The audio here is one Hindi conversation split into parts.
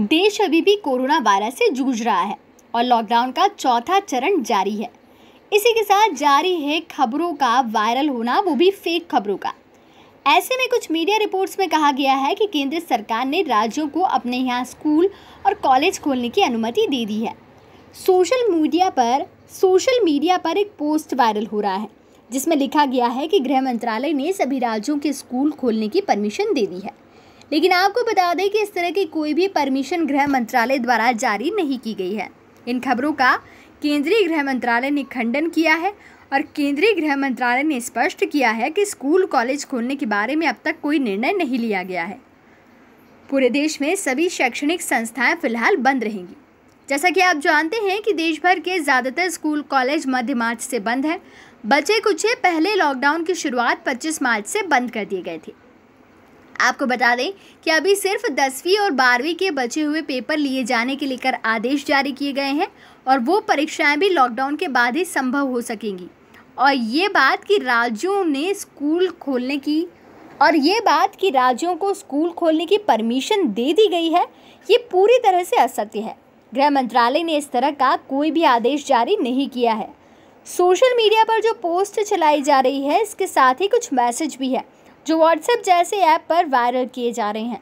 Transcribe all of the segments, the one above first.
देश अभी भी कोरोना वायरस से जूझ रहा है और लॉकडाउन का चौथा चरण जारी है इसी के साथ जारी है खबरों का वायरल होना वो भी फेक खबरों का ऐसे में कुछ मीडिया रिपोर्ट्स में कहा गया है कि केंद्र सरकार ने राज्यों को अपने यहाँ स्कूल और कॉलेज खोलने की अनुमति दे दी है सोशल मीडिया पर सोशल मीडिया पर एक पोस्ट वायरल हो रहा है जिसमें लिखा गया है कि गृह मंत्रालय ने सभी राज्यों के स्कूल खोलने की परमिशन दे दी है लेकिन आपको बता दें कि इस तरह की कोई भी परमिशन गृह मंत्रालय द्वारा जारी नहीं की गई है इन खबरों का केंद्रीय गृह मंत्रालय ने खंडन किया है और केंद्रीय गृह मंत्रालय ने स्पष्ट किया है कि स्कूल कॉलेज खोलने के बारे में अब तक कोई निर्णय नहीं लिया गया है पूरे देश में सभी शैक्षणिक संस्थाएं फिलहाल बंद रहेंगी जैसा कि आप जानते हैं कि देश भर के ज़्यादातर स्कूल कॉलेज मध्य मार्च से बंद हैं बचे कुछ पहले लॉकडाउन की शुरुआत 25 मार्च से बंद कर दिए गए थे आपको बता दें कि अभी सिर्फ दसवीं और बारहवीं के बचे हुए पेपर लिए जाने के लेकर आदेश जारी किए गए हैं और वो परीक्षाएं भी लॉकडाउन के बाद ही संभव हो सकेंगी और ये बात कि राज्यों ने स्कूल खोलने की और ये बात कि राज्यों को स्कूल खोलने की परमिशन दे दी गई है ये पूरी तरह से असत्य है गृह मंत्रालय ने इस तरह का कोई भी आदेश जारी नहीं किया है सोशल मीडिया पर जो पोस्ट चलाई जा रही है इसके साथ ही कुछ मैसेज भी है जो व्हाट्सएप जैसे ऐप पर वायरल किए जा रहे हैं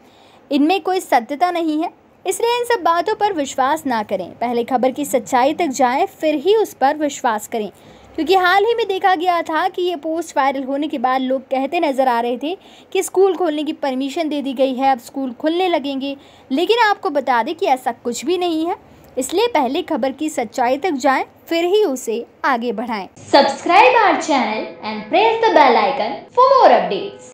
इनमें कोई सत्यता नहीं है इसलिए इन सब बातों पर विश्वास ना करें पहले खबर की सच्चाई तक जाएं फिर ही उस पर विश्वास करें क्योंकि हाल ही में देखा गया था कि ये पोस्ट वायरल होने के बाद लोग कहते नज़र आ रहे थे कि स्कूल खोलने की परमिशन दे दी गई है अब स्कूल खुलने लगेंगे लेकिन आपको बता दें कि ऐसा कुछ भी नहीं है इसलिए पहले खबर की सच्चाई तक जाएं फिर ही उसे आगे बढ़ाएं। Subscribe our channel and press the bell icon for more updates